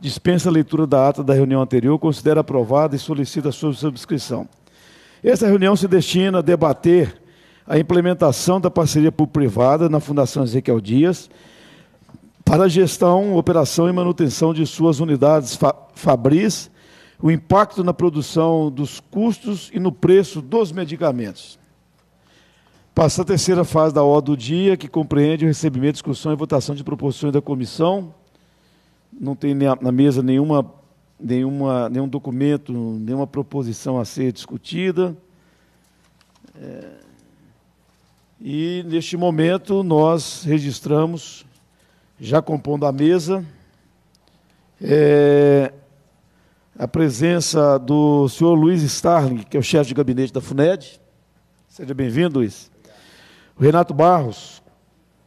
dispensa a leitura da ata da reunião anterior, considera aprovada e solicita a sua subscrição. Essa reunião se destina a debater a implementação da parceria público-privada na Fundação Ezequiel Dias para a gestão, operação e manutenção de suas unidades fa Fabris, o impacto na produção dos custos e no preço dos medicamentos. Passa a terceira fase da ordem do dia, que compreende o recebimento, discussão e votação de proposições da comissão não tem na mesa nenhuma, nenhuma, nenhum documento, nenhuma proposição a ser discutida. É, e, neste momento, nós registramos, já compondo a mesa, é, a presença do senhor Luiz Starling, que é o chefe de gabinete da FUNED. Seja bem-vindo, Luiz. O Renato Barros,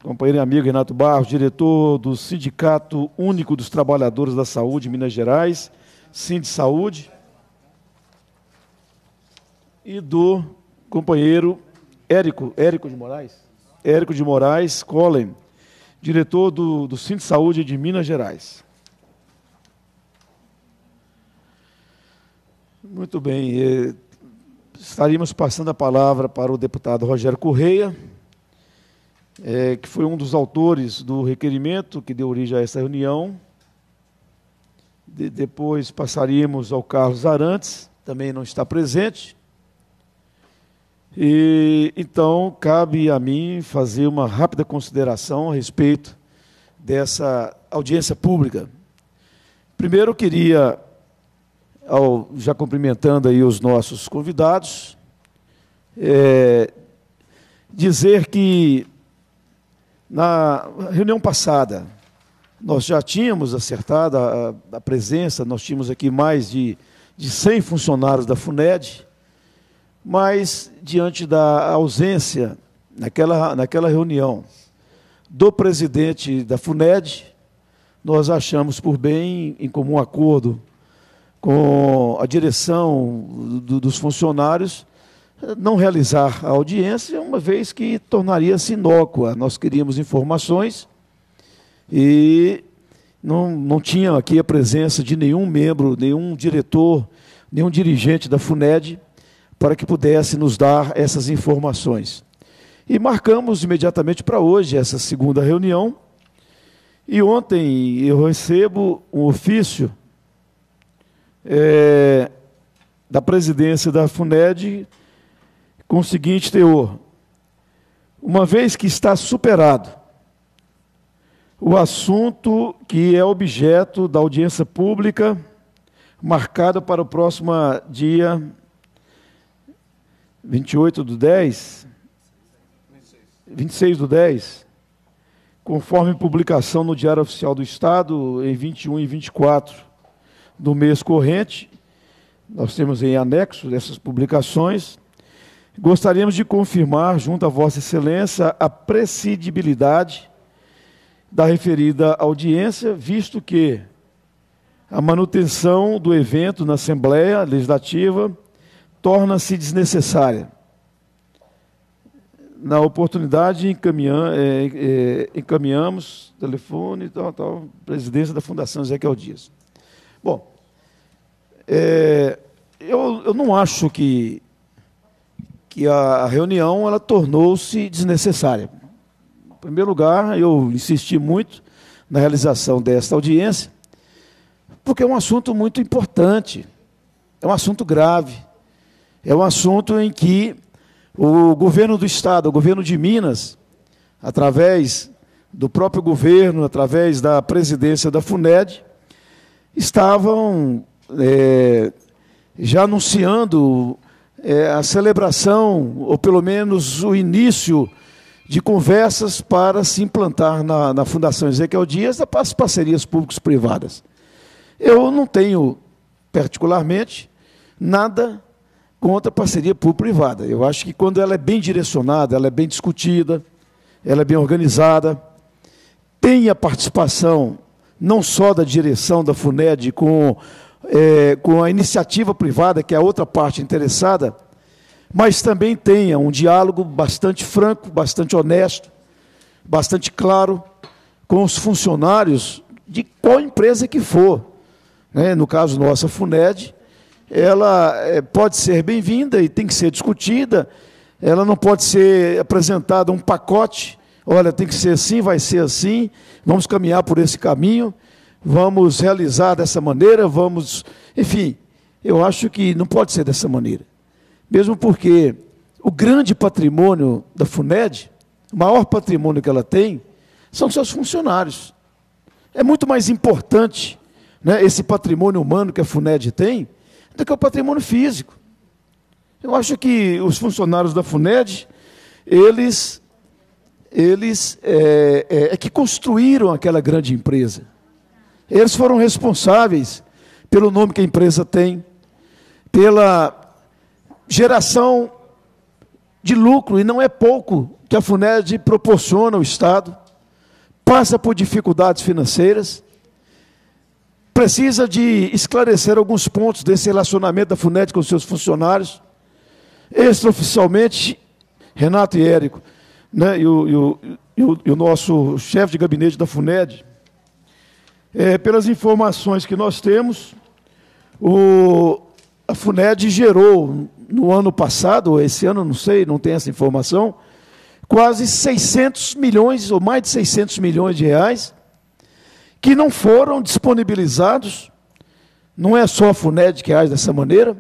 companheiro e amigo Renato Barros, diretor do Sindicato Único dos Trabalhadores da Saúde Minas Gerais, Sind Saúde, e do companheiro Érico, Érico de Moraes, Érico de Moraes Collen, diretor do, do Saúde de Minas Gerais. Muito bem, eh, estaríamos passando a palavra para o deputado Rogério Correia, é, que foi um dos autores do requerimento que deu origem a essa reunião. De, depois passaríamos ao Carlos Arantes, também não está presente. E então cabe a mim fazer uma rápida consideração a respeito dessa audiência pública. Primeiro, eu queria, ao, já cumprimentando aí os nossos convidados, é, dizer que na reunião passada, nós já tínhamos acertado a, a presença, nós tínhamos aqui mais de, de 100 funcionários da FUNED, mas diante da ausência naquela, naquela reunião do presidente da FUNED, nós achamos por bem, em comum acordo com a direção do, dos funcionários, não realizar a audiência, uma vez que tornaria-se inócua. Nós queríamos informações e não, não tinha aqui a presença de nenhum membro, nenhum diretor, nenhum dirigente da FUNED para que pudesse nos dar essas informações. E marcamos imediatamente para hoje essa segunda reunião. E ontem eu recebo um ofício é, da presidência da FUNED com o seguinte teor: uma vez que está superado o assunto que é objeto da audiência pública, marcada para o próximo dia 28 do 10, 26 do 10, conforme publicação no Diário Oficial do Estado, em 21 e 24 do mês corrente, nós temos em anexo dessas publicações, Gostaríamos de confirmar, junto a Vossa Excelência, a presidibilidade da referida audiência, visto que a manutenção do evento na Assembleia Legislativa torna-se desnecessária. Na oportunidade, é, é, encaminhamos telefone, tal, tal, presidência da Fundação Ezequiel Dias. Bom, é, eu, eu não acho que que a reunião ela tornou-se desnecessária. Em primeiro lugar, eu insisti muito na realização desta audiência, porque é um assunto muito importante, é um assunto grave, é um assunto em que o governo do Estado, o governo de Minas, através do próprio governo, através da presidência da FUNED, estavam é, já anunciando é, a celebração, ou pelo menos o início de conversas para se implantar na, na Fundação Ezequiel Dias as parcerias públicas privadas. Eu não tenho, particularmente, nada contra parceria público-privada. Eu acho que quando ela é bem direcionada, ela é bem discutida, ela é bem organizada, tem a participação não só da direção da FUNED com é, com a iniciativa privada, que é a outra parte interessada, mas também tenha um diálogo bastante franco, bastante honesto, bastante claro com os funcionários de qual empresa que for. Né? No caso nossa, a FUNED, ela é, pode ser bem-vinda e tem que ser discutida, ela não pode ser apresentada um pacote, olha, tem que ser assim, vai ser assim, vamos caminhar por esse caminho vamos realizar dessa maneira, vamos. Enfim, eu acho que não pode ser dessa maneira. Mesmo porque o grande patrimônio da FUNED, o maior patrimônio que ela tem, são seus funcionários. É muito mais importante né, esse patrimônio humano que a FUNED tem do que o patrimônio físico. Eu acho que os funcionários da FUNED, eles, eles é, é, é que construíram aquela grande empresa. Eles foram responsáveis pelo nome que a empresa tem, pela geração de lucro, e não é pouco que a FUNED proporciona ao Estado, passa por dificuldades financeiras, precisa de esclarecer alguns pontos desse relacionamento da FUNED com seus funcionários, extraoficialmente, Renato e Érico, né, e, o, e o, e o, e o nosso chefe de gabinete da FUNED, é, pelas informações que nós temos, o, a FUNED gerou no ano passado, ou esse ano, não sei, não tem essa informação, quase 600 milhões, ou mais de 600 milhões de reais, que não foram disponibilizados, não é só a FUNED que age dessa maneira,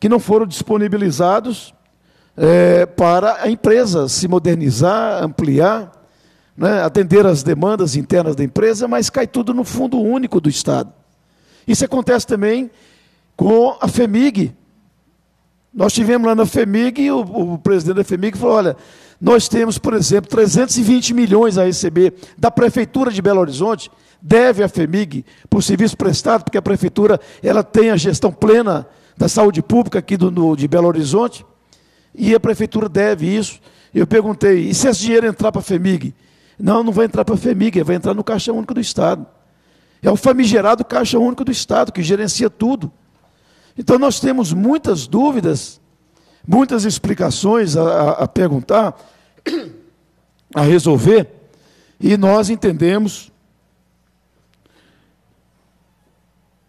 que não foram disponibilizados é, para a empresa se modernizar, ampliar, né, atender às demandas internas da empresa, mas cai tudo no fundo único do Estado. Isso acontece também com a FEMIG. Nós tivemos lá na FEMIG, e o, o presidente da FEMIG falou: olha, nós temos, por exemplo, 320 milhões a receber da Prefeitura de Belo Horizonte, deve a FEMIG por serviço prestado, porque a Prefeitura ela tem a gestão plena da saúde pública aqui do, do, de Belo Horizonte, e a Prefeitura deve isso. Eu perguntei, e se esse dinheiro entrar para a FEMIG? Não, não vai entrar para a FEMIG, vai entrar no Caixa Único do Estado. É o famigerado Caixa Único do Estado, que gerencia tudo. Então nós temos muitas dúvidas, muitas explicações a, a perguntar, a resolver, e nós entendemos.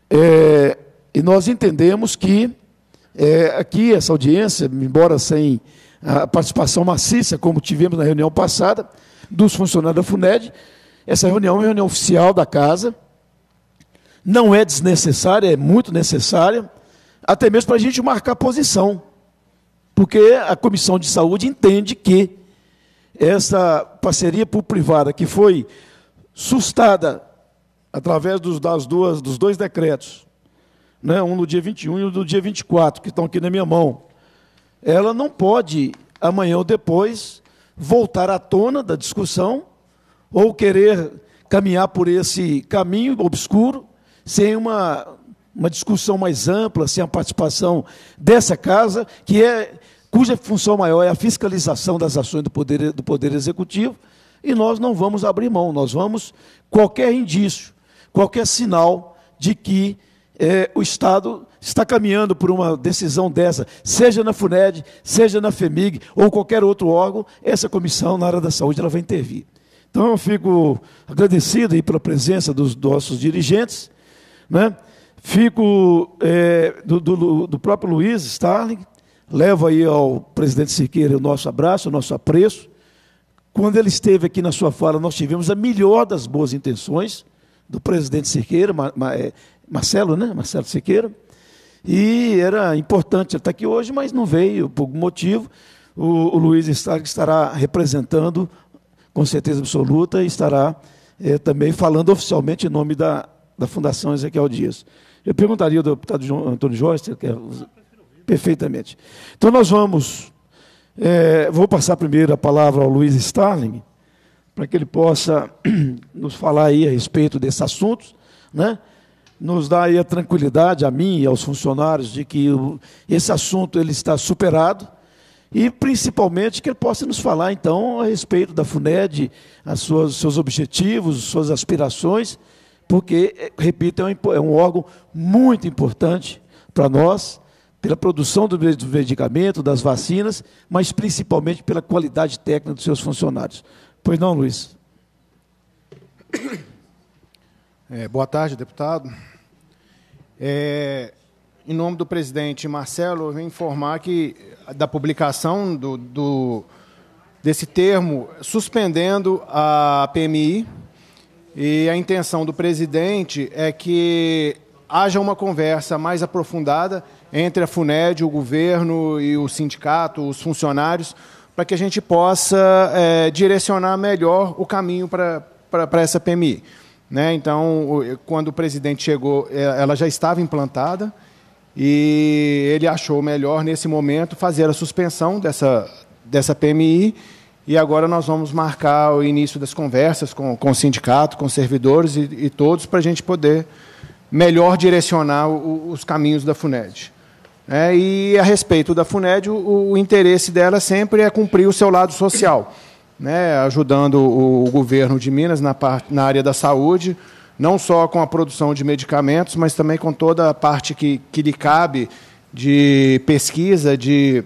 É, e nós entendemos que é, aqui essa audiência, embora sem a participação maciça, como tivemos na reunião passada, dos funcionários da FUNED. Essa reunião é uma reunião oficial da casa. Não é desnecessária, é muito necessária, até mesmo para a gente marcar posição. Porque a Comissão de Saúde entende que essa parceria público-privada que foi sustada através dos, das duas, dos dois decretos, né, um no dia 21 e um no dia 24, que estão aqui na minha mão, ela não pode, amanhã ou depois, voltar à tona da discussão ou querer caminhar por esse caminho obscuro sem uma, uma discussão mais ampla, sem a participação dessa casa, que é cuja função maior é a fiscalização das ações do poder, do poder executivo, e nós não vamos abrir mão, nós vamos qualquer indício, qualquer sinal de que é, o Estado está caminhando por uma decisão dessa, seja na FUNED, seja na FEMIG ou qualquer outro órgão, essa comissão na área da saúde ela vai intervir. Então eu fico agradecido aí pela presença dos nossos dirigentes, né? fico é, do, do, do, próprio Luiz Starling, levo aí ao presidente Siqueira o nosso abraço, o nosso apreço. Quando ele esteve aqui na sua fala, nós tivemos a melhor das boas intenções do presidente Siqueira, mas, é, Marcelo, né? Marcelo Sequeira. E era importante ele estar tá aqui hoje, mas não veio por algum motivo. O, o Luiz Stark estará representando, com certeza absoluta, e estará é, também falando oficialmente em nome da, da Fundação Ezequiel Dias. Eu perguntaria ao deputado João, Antônio Jorge, se ele quer. É perfeitamente. Então nós vamos. É, vou passar primeiro a palavra ao Luiz Starling, para que ele possa nos falar aí a respeito desses assuntos, né? nos dá aí a tranquilidade a mim e aos funcionários de que esse assunto ele está superado e principalmente que ele possa nos falar então a respeito da Funed, as suas seus objetivos, suas aspirações, porque é, repito é, é um, órgão muito importante para nós pela produção do medicamento, das vacinas, mas principalmente pela qualidade técnica dos seus funcionários. Pois não, Luiz? É, boa tarde, deputado. É, em nome do presidente Marcelo, eu vim informar que da publicação do, do desse termo suspendendo a PMI e a intenção do presidente é que haja uma conversa mais aprofundada entre a FUNED, o governo e o sindicato, os funcionários, para que a gente possa é, direcionar melhor o caminho para, para, para essa PMI. Né? Então, quando o presidente chegou, é, ela já estava implantada e ele achou melhor, nesse momento, fazer a suspensão dessa, dessa PMI. E agora nós vamos marcar o início das conversas com, com o sindicato, com os servidores e, e todos, para a gente poder melhor direcionar o, os caminhos da FUNED. É, e a respeito da FUNED, o, o interesse dela sempre é cumprir o seu lado social né, ajudando o, o governo de Minas na, parte, na área da saúde, não só com a produção de medicamentos, mas também com toda a parte que, que lhe cabe de pesquisa, de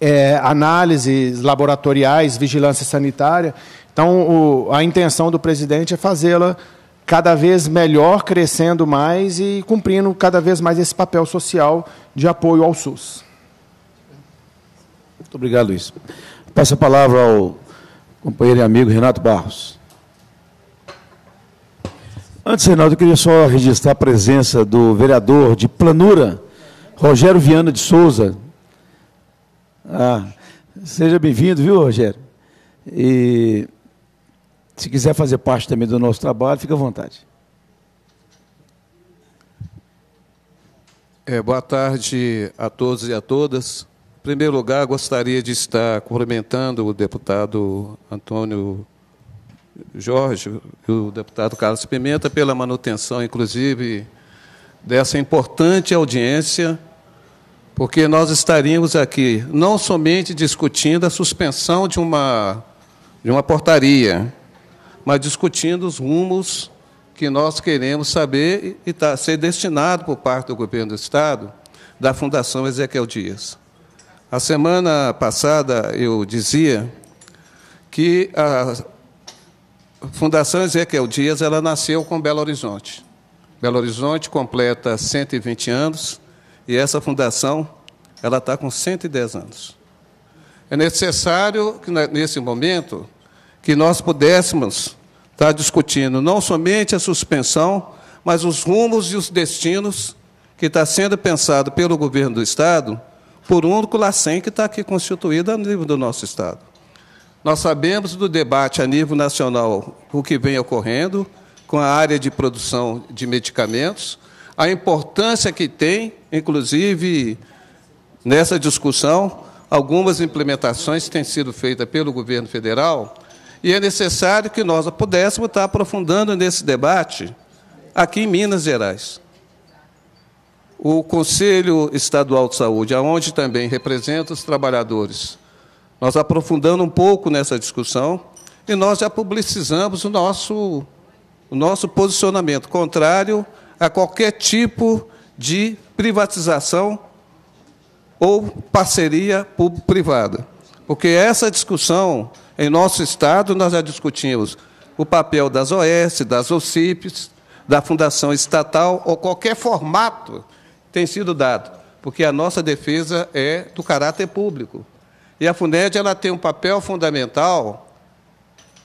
é, análises laboratoriais, vigilância sanitária. Então, o, a intenção do presidente é fazê-la cada vez melhor, crescendo mais e cumprindo cada vez mais esse papel social de apoio ao SUS. Muito obrigado, Luiz. Passo a palavra ao companheiro e amigo Renato Barros. Antes, Renato eu queria só registrar a presença do vereador de Planura, Rogério Viana de Souza. Ah, seja bem-vindo, viu, Rogério? E se quiser fazer parte também do nosso trabalho, fica à vontade. É, boa tarde a todos e a todas. Em primeiro lugar, gostaria de estar cumprimentando o deputado Antônio Jorge e o deputado Carlos Pimenta pela manutenção, inclusive, dessa importante audiência, porque nós estaríamos aqui não somente discutindo a suspensão de uma, de uma portaria, mas discutindo os rumos que nós queremos saber e tá, ser destinado por parte do governo do Estado da Fundação Ezequiel Dias. A semana passada eu dizia que a Fundação Ezequiel Dias ela nasceu com Belo Horizonte. Belo Horizonte completa 120 anos e essa fundação ela está com 110 anos. É necessário que nesse momento que nós pudéssemos estar tá discutindo não somente a suspensão, mas os rumos e os destinos que está sendo pensado pelo governo do estado por um CULACEM que está aqui constituída a nível do nosso Estado. Nós sabemos do debate a nível nacional o que vem ocorrendo com a área de produção de medicamentos, a importância que tem, inclusive nessa discussão, algumas implementações têm sido feitas pelo governo federal e é necessário que nós pudéssemos estar aprofundando nesse debate aqui em Minas Gerais o Conselho Estadual de Saúde, aonde também representa os trabalhadores. Nós aprofundando um pouco nessa discussão e nós já publicizamos o nosso, o nosso posicionamento contrário a qualquer tipo de privatização ou parceria público-privada. Porque essa discussão, em nosso Estado, nós já discutimos o papel das OS, das OCIPs, da Fundação Estatal ou qualquer formato tem sido dado, porque a nossa defesa é do caráter público. E a FUNED ela tem um papel fundamental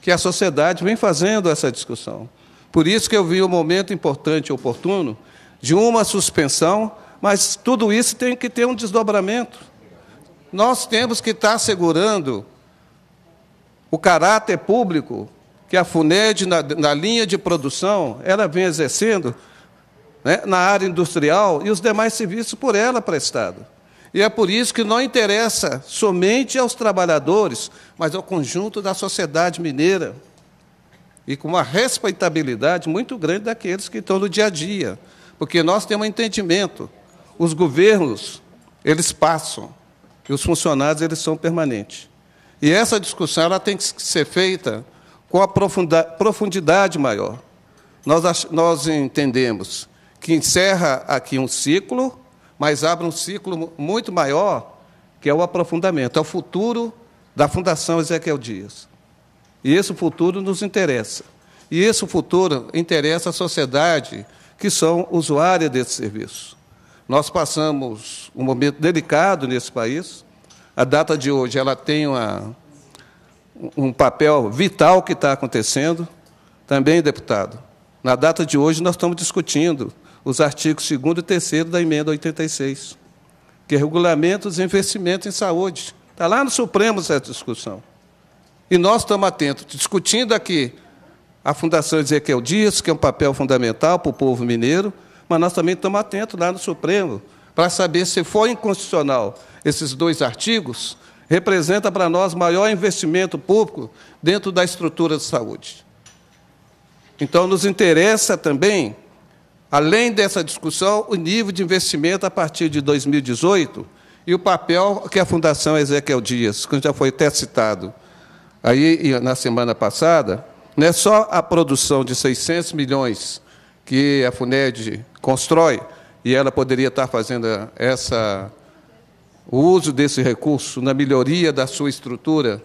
que a sociedade vem fazendo essa discussão. Por isso que eu vi o um momento importante e oportuno de uma suspensão, mas tudo isso tem que ter um desdobramento. Nós temos que estar segurando o caráter público que a FUNED, na, na linha de produção, ela vem exercendo né, na área industrial e os demais serviços por ela prestados. E é por isso que não interessa somente aos trabalhadores, mas ao conjunto da sociedade mineira. E com uma respeitabilidade muito grande daqueles que estão no dia a dia. Porque nós temos um entendimento. Os governos, eles passam. E os funcionários, eles são permanentes. E essa discussão ela tem que ser feita com a profundidade maior. Nós, nós entendemos que encerra aqui um ciclo, mas abre um ciclo muito maior, que é o aprofundamento, é o futuro da Fundação Ezequiel Dias. E esse futuro nos interessa. E esse futuro interessa à sociedade que são usuária desse serviço. Nós passamos um momento delicado nesse país. A data de hoje ela tem uma, um papel vital que está acontecendo. Também, deputado, na data de hoje nós estamos discutindo os artigos 2 e 3 da emenda 86, que regulamenta os investimentos em saúde. Está lá no Supremo essa discussão. E nós estamos atentos, discutindo aqui a Fundação Ezequiel Dias, que é um papel fundamental para o povo mineiro, mas nós também estamos atentos lá no Supremo para saber se foi inconstitucional esses dois artigos, representa para nós maior investimento público dentro da estrutura de saúde. Então, nos interessa também Além dessa discussão, o nível de investimento a partir de 2018 e o papel que a Fundação Ezequiel Dias, que já foi até citado aí na semana passada, não é só a produção de 600 milhões que a FUNED constrói, e ela poderia estar fazendo essa, o uso desse recurso na melhoria da sua estrutura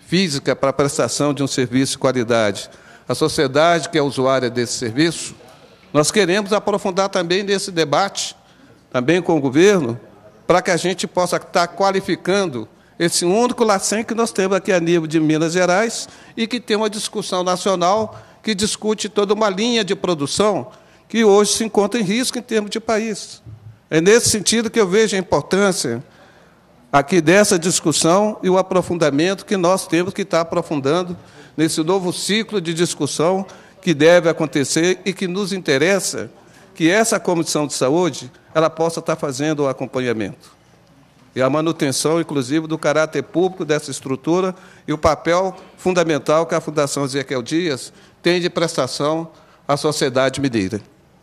física para a prestação de um serviço de qualidade. A sociedade que é usuária desse serviço nós queremos aprofundar também nesse debate, também com o governo, para que a gente possa estar qualificando esse único LACEN que nós temos aqui a nível de Minas Gerais e que tem uma discussão nacional que discute toda uma linha de produção que hoje se encontra em risco em termos de país. É nesse sentido que eu vejo a importância aqui dessa discussão e o aprofundamento que nós temos que estar aprofundando nesse novo ciclo de discussão que deve acontecer e que nos interessa que essa comissão de saúde ela possa estar fazendo o acompanhamento. E a manutenção, inclusive, do caráter público dessa estrutura e o papel fundamental que a Fundação Ezequiel Dias tem de prestação à sociedade mineira.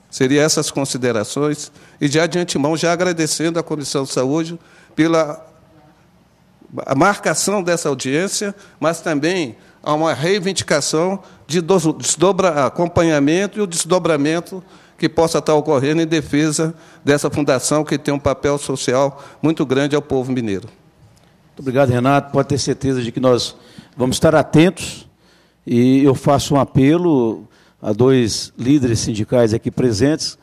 Seriam essas considerações. E, já de antemão, já agradecendo à Comissão de Saúde pela marcação dessa audiência, mas também a uma reivindicação de desdobra, acompanhamento e o desdobramento que possa estar ocorrendo em defesa dessa fundação que tem um papel social muito grande ao povo mineiro. Muito obrigado, Renato. Pode ter certeza de que nós vamos estar atentos e eu faço um apelo a dois líderes sindicais aqui presentes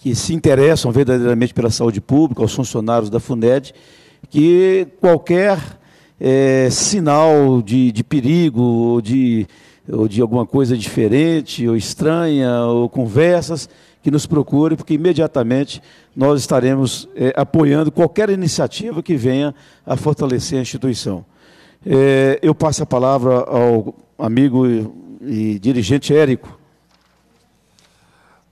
que se interessam verdadeiramente pela saúde pública, aos funcionários da FUNED, que qualquer é, sinal de, de perigo ou de, ou de alguma coisa diferente ou estranha ou conversas, que nos procure, porque imediatamente nós estaremos é, apoiando qualquer iniciativa que venha a fortalecer a instituição. É, eu passo a palavra ao amigo e, e dirigente Érico.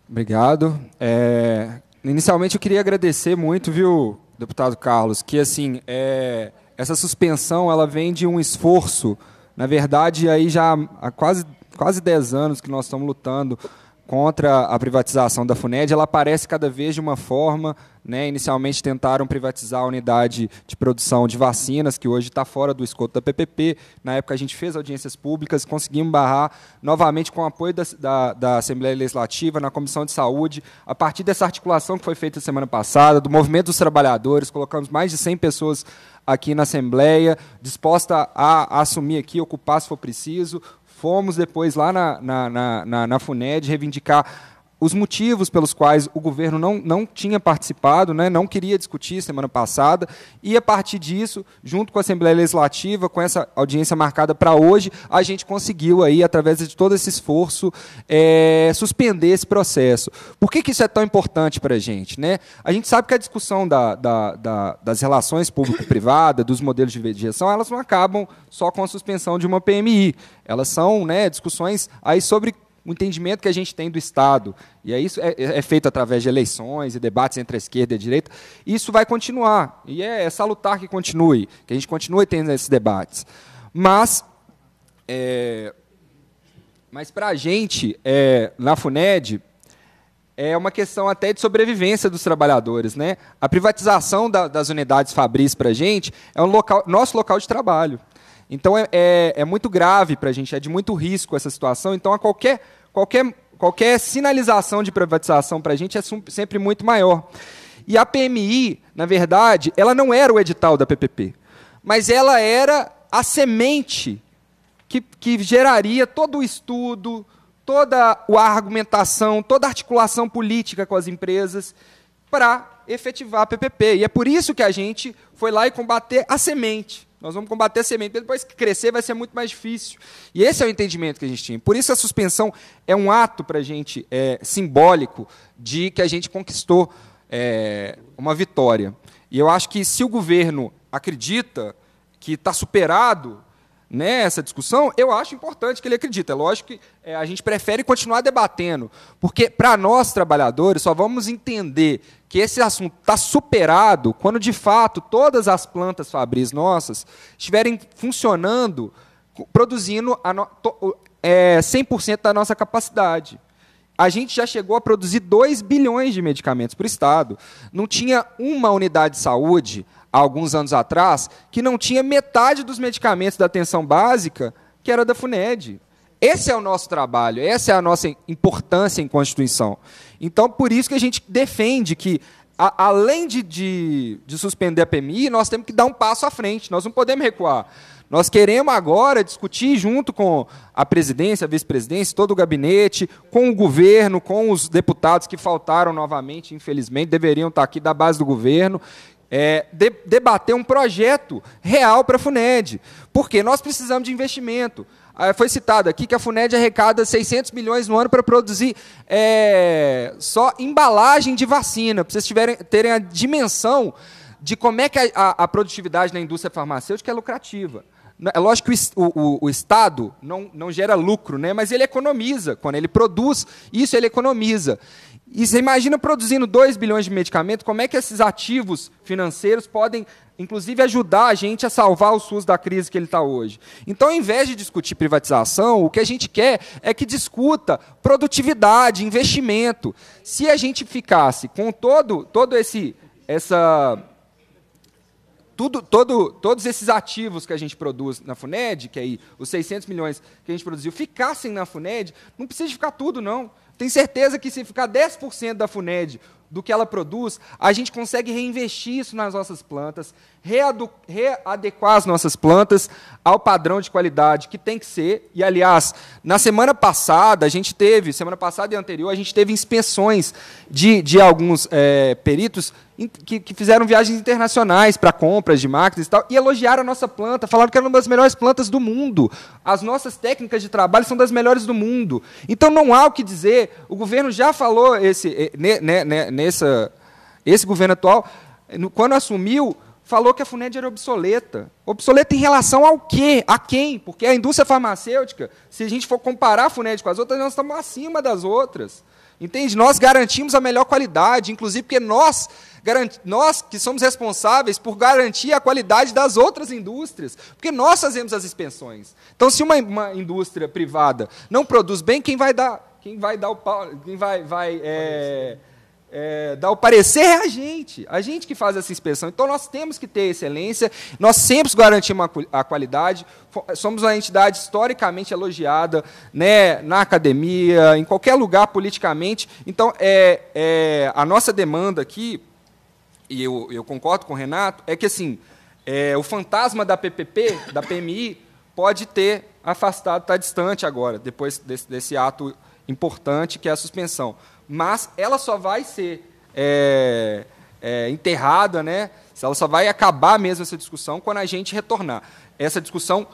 Obrigado. É, inicialmente eu queria agradecer muito, viu, deputado Carlos, que assim é essa suspensão ela vem de um esforço, na verdade, aí já há quase, quase 10 anos que nós estamos lutando contra a privatização da FUNED, ela aparece cada vez de uma forma. Né? Inicialmente tentaram privatizar a unidade de produção de vacinas, que hoje está fora do escopo da PPP. Na época a gente fez audiências públicas, conseguimos barrar novamente com o apoio da, da, da Assembleia Legislativa, na Comissão de Saúde. A partir dessa articulação que foi feita semana passada, do Movimento dos Trabalhadores, colocamos mais de 100 pessoas aqui na Assembleia, disposta a, assumir aqui, ocupar se for preciso. Fomos depois lá na, na, na, na FUNED reivindicar os motivos pelos quais o governo não, não tinha participado, né, não queria discutir semana passada, e a partir disso, junto com a Assembleia Legislativa, com essa audiência marcada para hoje, a gente conseguiu, aí, através de todo esse esforço, é, suspender esse processo. Por que, que isso é tão importante para a gente? Né? A gente sabe que a discussão da, da, da, das relações público-privada, dos modelos de gestão, elas não acabam só com a suspensão de uma PMI. Elas são né, discussões aí sobre o entendimento que a gente tem do Estado, e é isso é, é, feito através de eleições e debates entre a esquerda e a direita, isso vai continuar. E é, é salutar que continue, que a gente continue tendo esses debates. Mas, é, mas para a gente, é, na FUNED, é uma questão até de sobrevivência dos trabalhadores. Né? A privatização da, das unidades fabris para a gente é um local, nosso local de trabalho. Então é, é, é muito grave para a gente, é de muito risco essa situação. Então a qualquer, qualquer, qualquer sinalização de privatização para a gente é sempre muito maior. E a PMI, na verdade, ela não era o edital da PPP, mas ela era a semente que, que geraria todo o estudo, toda a argumentação, toda a articulação política com as empresas para efetivar a PPP. E é por isso que a gente foi lá e combater a semente. Nós vamos combater a semente, depois que crescer vai ser muito mais difícil. E esse é o entendimento que a gente tinha. Por isso a suspensão é um ato para a gente é, simbólico de que a gente conquistou é, uma vitória. E eu acho que se o governo acredita que está superado nessa né, discussão, eu acho importante que ele acredita. É lógico que é, a gente prefere continuar debatendo, porque para nós trabalhadores só vamos entender que esse assunto está superado quando de fato todas as plantas fabris nossas estiverem funcionando, produzindo a no, to, é, 100% da nossa capacidade a gente já chegou a produzir 2 bilhões de medicamentos para o Estado. Não tinha uma unidade de saúde, há alguns anos atrás, que não tinha metade dos medicamentos da atenção básica que era da FUNED. Esse é o nosso trabalho, essa é a nossa importância em Constituição. Então, por isso que a gente defende que, a, além de, de, de suspender a PMI, nós temos que dar um passo à frente, nós não podemos recuar. Nós queremos agora discutir junto com a presidência, a vice-presidência, todo o gabinete, com o governo, com os deputados que faltaram novamente, infelizmente, deveriam estar aqui da base do governo, é, de, debater um projeto real para a FUNED. Porque nós precisamos de investimento. Ah, foi citado aqui que a FUNED arrecada 600 milhões no ano para produzir é, só embalagem de vacina, para vocês tiverem, terem a dimensão de como é que a, a, a produtividade na indústria farmacêutica é lucrativa. É lógico que o, o, o, Estado não, não gera lucro, né? mas ele economiza. Quando ele produz, isso ele economiza. E você imagina produzindo 2 bilhões de medicamentos, como é que esses ativos financeiros podem, inclusive, ajudar a gente a salvar o SUS da crise que ele está hoje? Então, ao invés de discutir privatização, o que a gente quer é que discuta produtividade, investimento. Se a gente ficasse com todo, todo esse essa tudo, todo, todos esses ativos que a gente produz na FUNED, que é aí os 600 milhões que a gente produziu ficassem na FUNED, não precisa ficar tudo, não. Tenho certeza que se ficar 10% da FUNED do que ela produz, a gente consegue reinvestir isso nas nossas plantas, readequar as nossas plantas ao padrão de qualidade que tem que ser. E, aliás, na semana passada, a gente teve, semana passada e anterior, a gente teve inspeções de, de alguns é, peritos que, que fizeram viagens internacionais para compras de máquinas e tal, e elogiaram a nossa planta, falaram que era uma das melhores plantas do mundo. As nossas técnicas de trabalho são das melhores do mundo. Então não há o que dizer. O governo já falou esse, nessa, esse governo atual, quando assumiu, falou que a FUNED era obsoleta. Obsoleta em relação ao quê? A quem? Porque a indústria farmacêutica, se a gente for comparar a FUNED com as outras, nós estamos acima das outras. Entende? Nós garantimos a melhor qualidade, inclusive porque nós nós que somos responsáveis por garantir a qualidade das outras indústrias, porque nós fazemos as inspeções. Então, se uma, uma indústria privada não produz bem, quem vai dar, quem vai dar o quem vai, vai é, é, dar o parecer é a gente, a gente que faz essa inspeção. Então, nós temos que ter excelência, nós sempre garantimos a qualidade, somos uma entidade historicamente elogiada né, na academia, em qualquer lugar politicamente. Então, é, é a nossa demanda aqui e eu, eu concordo com o Renato, é que assim, é, o fantasma da PPP, da PMI, pode ter afastado, está distante agora, depois desse, desse, ato importante que é a suspensão. Mas ela só vai ser é, é, enterrada, né? ela só vai acabar mesmo essa discussão quando a gente retornar. Essa discussão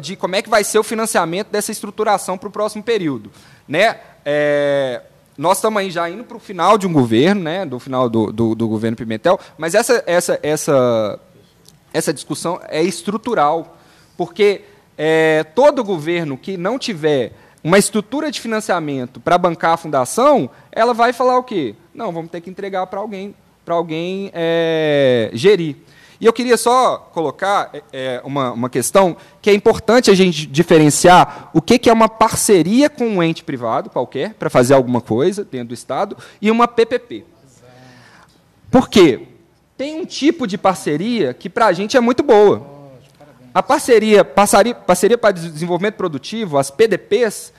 de como é que vai ser o financiamento dessa estruturação para o próximo período. Né? É, nós estamos aí já indo para o final de um governo, né, do final do, do, do governo Pimentel, mas essa, essa, essa, essa discussão é estrutural, porque é, todo governo que não tiver uma estrutura de financiamento para bancar a fundação, ela vai falar o quê? Não, vamos ter que entregar para alguém, para alguém é, gerir. E eu queria só colocar é, é, uma, uma questão que é importante a gente diferenciar o que, que é uma parceria com um ente privado qualquer para fazer alguma coisa dentro do Estado e uma PPP. Por quê? Tem um tipo de parceria que para a gente é muito boa. A parceria, parceria, parceria para desenvolvimento produtivo, as PDPs,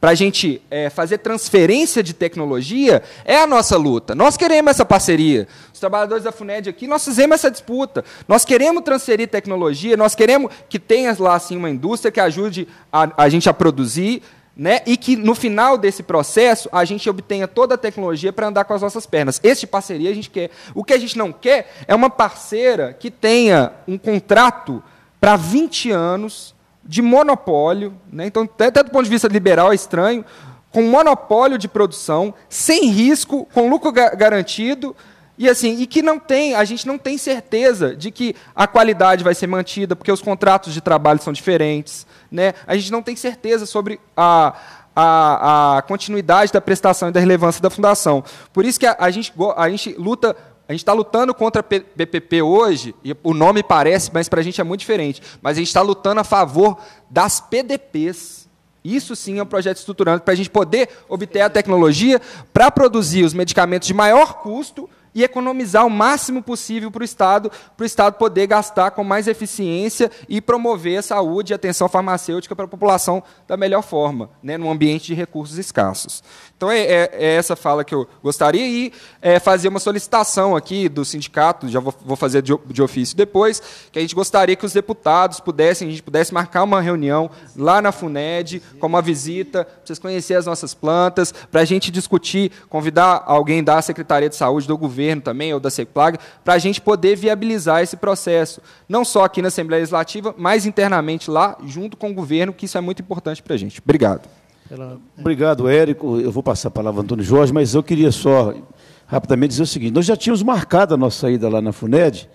para a gente é, fazer transferência de tecnologia é a nossa luta. Nós queremos essa parceria. Os trabalhadores da FUNED aqui, nós fizemos essa disputa. Nós queremos transferir tecnologia, nós queremos que tenha lá assim, uma indústria que ajude a, a gente a produzir. Né? E que no final desse processo a gente obtenha toda a tecnologia para andar com as nossas pernas. Este parceria a gente quer. O que a gente não quer é uma parceira que tenha um contrato para 20 anos de monopólio, né? então, até, até do ponto de vista liberal é estranho, com monopólio de produção, sem risco, com lucro ga garantido, e assim, e que não tem, a gente não tem certeza de que a qualidade vai ser mantida, porque os contratos de trabalho são diferentes, né? A gente não tem certeza sobre a, a, a continuidade da prestação e da relevância da fundação. Por isso que a, a gente, a gente luta a gente está lutando contra a BPP hoje, e o nome parece, mas para a gente é muito diferente. Mas a gente está lutando a favor das PDPs. Isso sim é um projeto estruturante para a gente poder obter a tecnologia para produzir os medicamentos de maior custo e economizar o máximo possível para o Estado, para o Estado poder gastar com mais eficiência e promover a saúde e atenção farmacêutica para a população da melhor forma, né, num ambiente de recursos escassos. Então, é, é, é essa fala que eu gostaria e é, fazer uma solicitação aqui do sindicato, já vou, vou fazer de, de, ofício depois, que a gente gostaria que os deputados pudessem, a gente pudesse marcar uma reunião lá na FUNED, com uma visita, para vocês conhecerem as nossas plantas, para a gente discutir, convidar alguém da Secretaria de Saúde do governo, governo também, ou da CEPLAG, para a gente poder viabilizar esse processo, não só aqui na Assembleia Legislativa, mas internamente lá, junto com o governo, que isso é muito importante para a gente. Obrigado. É. Obrigado, Érico. Eu vou passar a palavra ao Antônio Jorge, mas eu queria só rapidamente dizer o seguinte: nós já tínhamos marcado a nossa saída lá na FUNED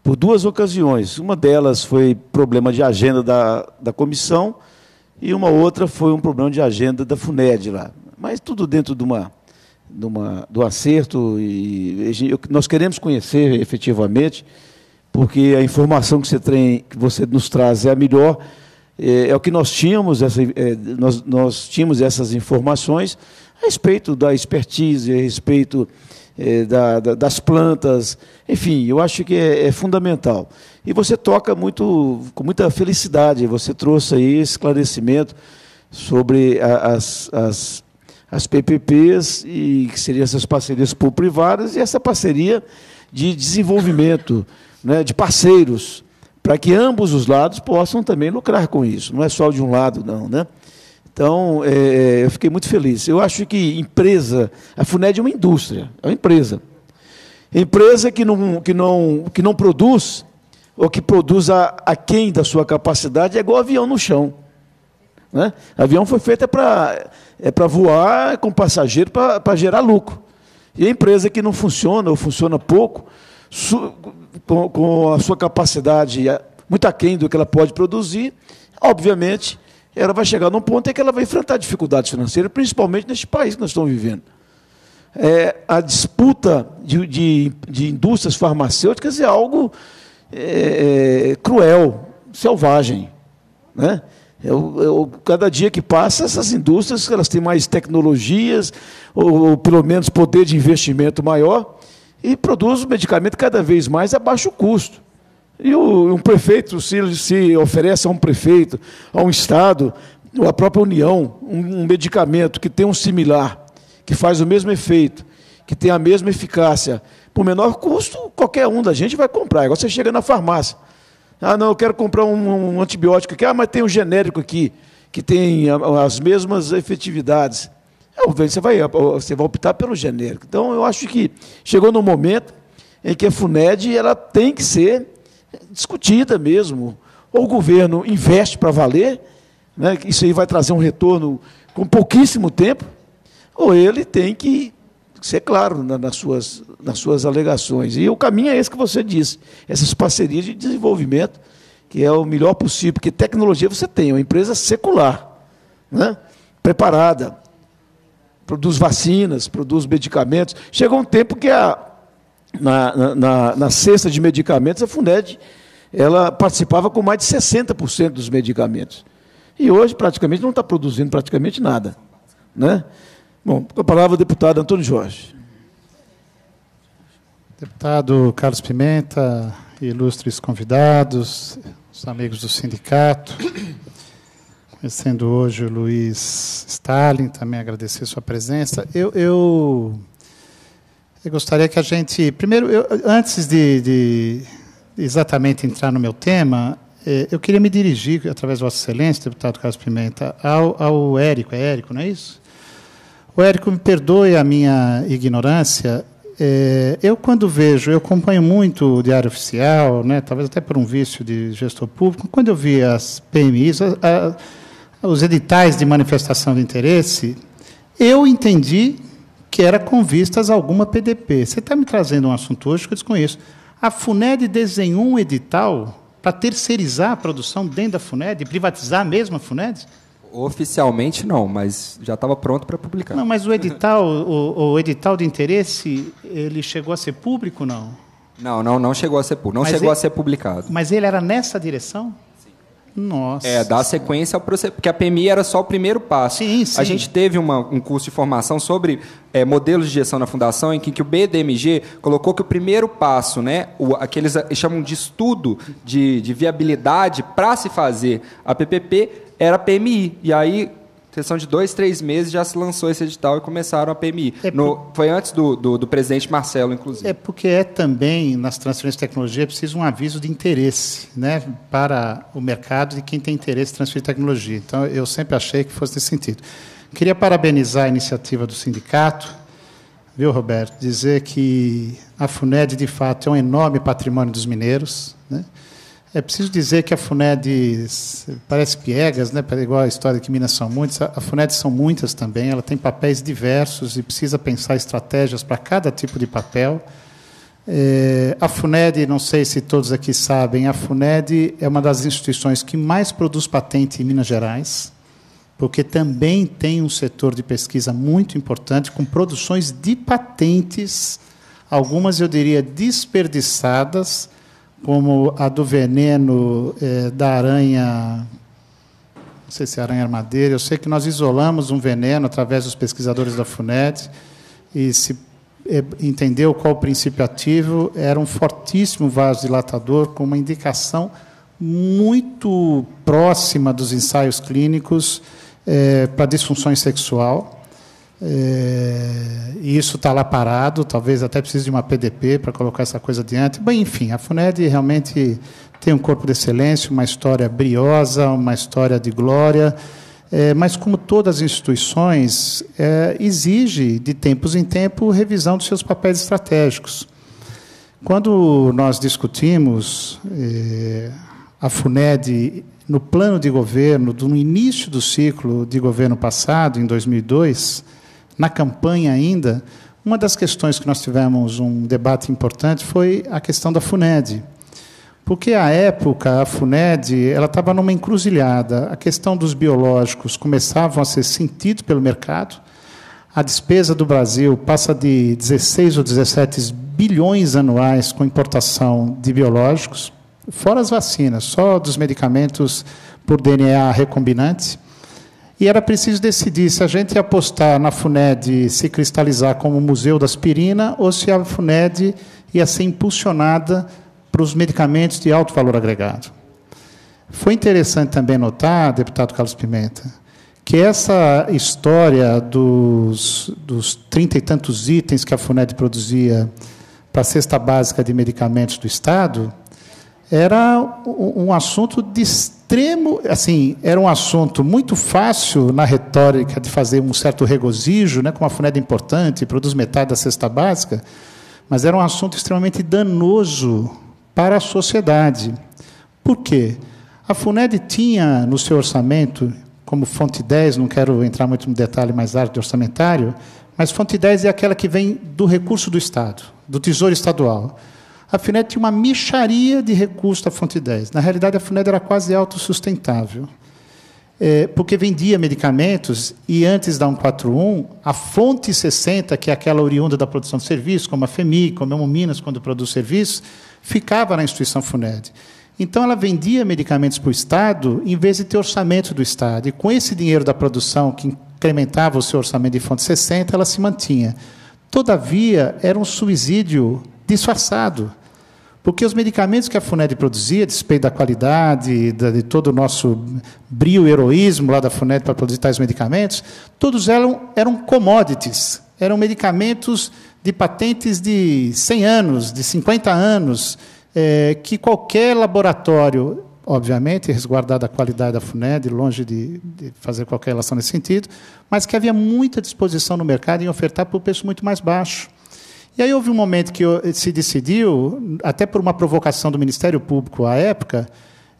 por duas ocasiões. Uma delas foi problema de agenda da, da comissão e uma outra foi um problema de agenda da FUNED lá. Mas tudo dentro de uma uma, do acerto. E, e, nós queremos conhecer efetivamente, porque a informação que você, tem, que você nos traz é a melhor. É, é o que nós tínhamos, essa, é, nós, nós tínhamos essas informações a respeito da expertise, a respeito é, da, da, das plantas, enfim, eu acho que é, é, fundamental. E você toca muito com muita felicidade, você trouxe aí esclarecimento sobre a, as, as, as PPPs, e que seriam essas parcerias público-privadas, e essa parceria de desenvolvimento, né, de parceiros, para que ambos os lados possam também lucrar com isso, não é só de um lado, não. Né? Então, é, eu fiquei muito feliz. Eu acho que empresa, a FUNED é uma indústria, é uma empresa. Empresa que não, que não, que não produz, ou que produz a, a quem da sua capacidade, é igual avião no chão. Né? Avião foi feito é para é voar com passageiro para gerar lucro. E a empresa que não funciona ou funciona pouco, su, com, com a sua capacidade é, muito aquém do que ela pode produzir, obviamente, ela vai chegar num ponto em que ela vai enfrentar dificuldades financeiras, principalmente neste país que nós estamos vivendo. É, a disputa de, de, de, indústrias farmacêuticas é algo é, é cruel, selvagem. Né? Eu, eu, cada dia que passa, essas indústrias elas têm mais tecnologias, ou, ou pelo menos poder de investimento maior, e produzem medicamento cada vez mais a baixo custo. E o, um prefeito, se, se oferece a um prefeito, a um Estado, ou própria União, um, um medicamento que tem um similar, que faz o mesmo efeito, que tem a mesma eficácia, por menor custo, qualquer um da gente vai comprar. Agora você chega na farmácia. Ah, não, eu quero comprar um, um antibiótico aqui. Ah, mas tem um genérico aqui, que tem as mesmas efetividades. É, você vai, você vai optar pelo genérico. Então, eu acho que chegou no momento em que a FUNED ela tem que ser discutida mesmo. Ou o governo investe para valer, né, isso aí vai trazer um retorno com pouquíssimo tempo, ou ele tem que ser é claro na, nas, suas, nas suas alegações. E o caminho é esse que você disse, essas parcerias de desenvolvimento, que é o melhor possível, porque tecnologia você tem, uma empresa secular, né? preparada, produz vacinas, produz medicamentos. chegou um tempo que a, na, na, na, cesta de medicamentos a Funded ela participava com mais de 60% dos medicamentos. E hoje praticamente não está produzindo praticamente nada. Né? Bom, com a palavra o deputado Antônio Jorge. Deputado Carlos Pimenta, ilustres convidados, os amigos do sindicato, conhecendo hoje o Luiz Stalin, também agradecer sua presença. Eu, eu, eu gostaria que a gente, primeiro, eu, antes de, de exatamente entrar no meu tema, eh, eu queria me dirigir, através de Vossa Excelência, deputado Carlos Pimenta, ao, ao Érico, é Érico, não é isso? O Érico, me perdoe a minha ignorância. É, eu, quando vejo, eu acompanho muito o Diário Oficial, né, talvez até por um vício de gestor público, quando eu vi as PMIs, a, a, os editais de manifestação de interesse, eu entendi que era com vistas a alguma PDP. Você está me trazendo um assunto hoje que eu desconheço. A FUNED desenhou um edital para terceirizar a produção dentro da FUNED, privatizar mesmo a FUNED? Oficialmente não, mas já estava pronto para publicar. Não, mas o edital, o, o, edital de interesse, ele chegou a ser público, não? Não, não, não chegou a ser público, não mas chegou ele, a ser publicado. Mas ele era nessa direção? Sim. Nossa. É, dá sequência ao processo, porque a PMI era só o primeiro passo. Sim, sim. A gente teve uma, um curso de formação sobre é, modelos de gestão na fundação, em que, que, o BDMG colocou que o primeiro passo, né, o, aqueles chamam de estudo de, de viabilidade para se fazer a PPP, era PMI. E aí, questão de dois, três meses, já se lançou esse edital e começaram a PMI. É no, foi antes do, do, do, presidente Marcelo, inclusive. É porque é também, nas transferências de tecnologia, é precisa um aviso de interesse né, para o mercado de quem tem interesse em transferir tecnologia. Então, eu sempre achei que fosse nesse sentido. Queria parabenizar a iniciativa do sindicato, viu, Roberto? Dizer que a FUNED, de fato, é um enorme patrimônio dos mineiros, né? É preciso dizer que a FUNED parece piegas, né? igual a história que Minas são muitas, a FUNED são muitas também, ela tem papéis diversos e precisa pensar estratégias para cada tipo de papel. É, a FUNED, não sei se todos aqui sabem, a FUNED é uma das instituições que mais produz patente em Minas Gerais, porque também tem um setor de pesquisa muito importante, com produções de patentes, algumas eu diria desperdiçadas, como a do veneno é, da aranha. Não sei se é aranha armadeira. Eu sei que nós isolamos um veneno através dos pesquisadores da Funet e se é, entendeu qual o princípio ativo. Era um fortíssimo vasodilatador com uma indicação muito próxima dos ensaios clínicos é, para disfunção sexual é, e isso está lá parado, talvez até precise de uma PDP para colocar essa coisa adiante. Bem, enfim, a FUNED realmente tem um corpo de excelência, uma história briosa, uma história de glória, é, mas como todas as instituições, é, exige de tempos em tempo revisão dos seus papéis estratégicos. Quando nós discutimos é, a FUNED no plano de governo, no início do ciclo de governo passado, em 2002, na campanha ainda, uma das questões que nós tivemos um debate importante foi a questão da FUNED. Porque, à época, a FUNED ela estava numa encruzilhada. A questão dos biológicos começavam a ser sentido pelo mercado. A despesa do Brasil passa de 16 ou 17 bilhões anuais com importação de biológicos, fora as vacinas, só dos medicamentos por DNA recombinante. E era preciso decidir se a gente ia apostar na FUNED se cristalizar como Museu da Aspirina ou se a FUNED ia ser impulsionada para os medicamentos de alto valor agregado. Foi interessante também notar, deputado Carlos Pimenta, que essa história dos, dos trinta e tantos itens que a FUNED produzia para a cesta básica de medicamentos do Estado era um assunto de extremo, assim, era um assunto muito fácil na retórica de fazer um certo regozijo, né, com uma funeda importante, produz metade da cesta básica, mas era um assunto extremamente danoso para a sociedade. Por quê? A FUNED tinha no seu orçamento, como fonte 10, não quero entrar muito no detalhe mais árduo orçamentário, mas fonte 10 é aquela que vem do recurso do Estado, do Tesouro Estadual a FUNED tinha uma micharia de recursos da Fonte 10. Na realidade, a FUNED era quase autossustentável, é, porque vendia medicamentos e antes da 141, a Fonte 60, que é aquela oriunda da produção de serviços, como a FEMI, como a Minas, quando produz serviços, ficava na instituição FUNED. Então, ela vendia medicamentos para o Estado em vez de ter orçamento do Estado. E com esse dinheiro da produção, que incrementava o seu orçamento de fonte 60, ela se mantinha. Todavia, era um subsídio disfarçado. Porque os medicamentos que a FUNED produzia, a despeito da qualidade, de todo o nosso brio e heroísmo lá da FUNED para produzir tais medicamentos, todos eram, eram commodities, eram medicamentos de patentes de 100 anos, de 50 anos, é, que qualquer laboratório, obviamente, resguardado a qualidade da FUNED, longe de, de, fazer qualquer relação nesse sentido, mas que havia muita disposição no mercado em ofertar por preço muito mais baixo. E aí houve um momento que se decidiu, até por uma provocação do Ministério Público à época,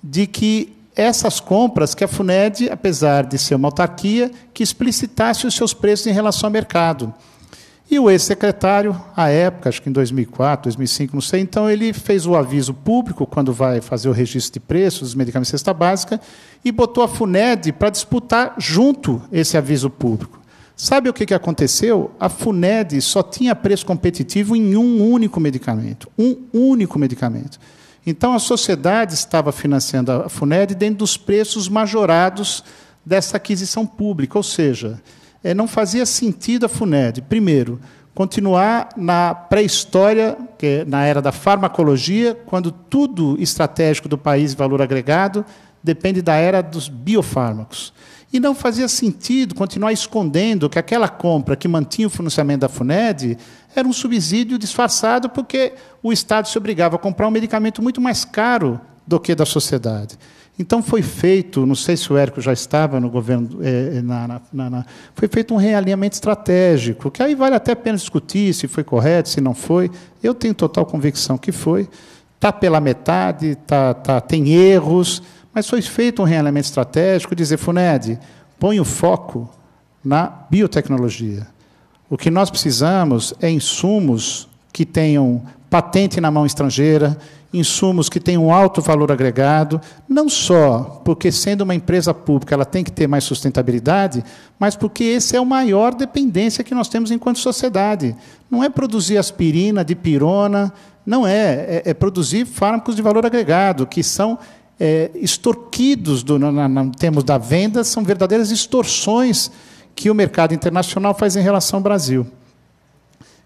de que essas compras que a FUNED, apesar de ser uma autarquia, que explicitasse os seus preços em relação ao mercado. E o ex-secretário, à época, acho que em 2004, 2005, não sei, então ele fez o aviso público, quando vai fazer o registro de preços dos medicamentos de cesta básica, e botou a FUNED para disputar junto esse aviso público. Sabe o que, que aconteceu? A FUNED só tinha preço competitivo em um único medicamento. Um único medicamento. Então a sociedade estava financiando a FUNED dentro dos preços majorados dessa aquisição pública, ou seja, eh, não fazia sentido a FUNED, primeiro, continuar na pré-história, é na era da farmacologia, quando tudo estratégico do país, valor agregado, depende da era dos biofármacos. E não fazia sentido continuar escondendo que aquela compra que mantinha o financiamento da FUNED era um subsídio disfarçado, porque o Estado se obrigava a comprar um medicamento muito mais caro do que da sociedade. Então foi feito, não sei se o Érico já estava no governo, eh, eh, na, na, na, foi feito um realinhamento estratégico, que aí vale até a pena discutir se foi correto, se não foi. Eu tenho total convicção que foi. Está pela metade, tá, tá, tem erros, mas foi feito um realinhamento estratégico dizer, FUNED, põe o foco na biotecnologia. O que nós precisamos é insumos que tenham patente na mão estrangeira, insumos que tenham alto valor agregado, não só porque, sendo uma empresa pública, ela tem que ter mais sustentabilidade, mas porque esse é o maior dependência que nós temos enquanto sociedade. Não é produzir aspirina, dipirona, não é. É, é produzir fármacos de valor agregado, que são é, extorquidos do, termos da venda, são verdadeiras extorsões que o mercado internacional faz em relação ao Brasil.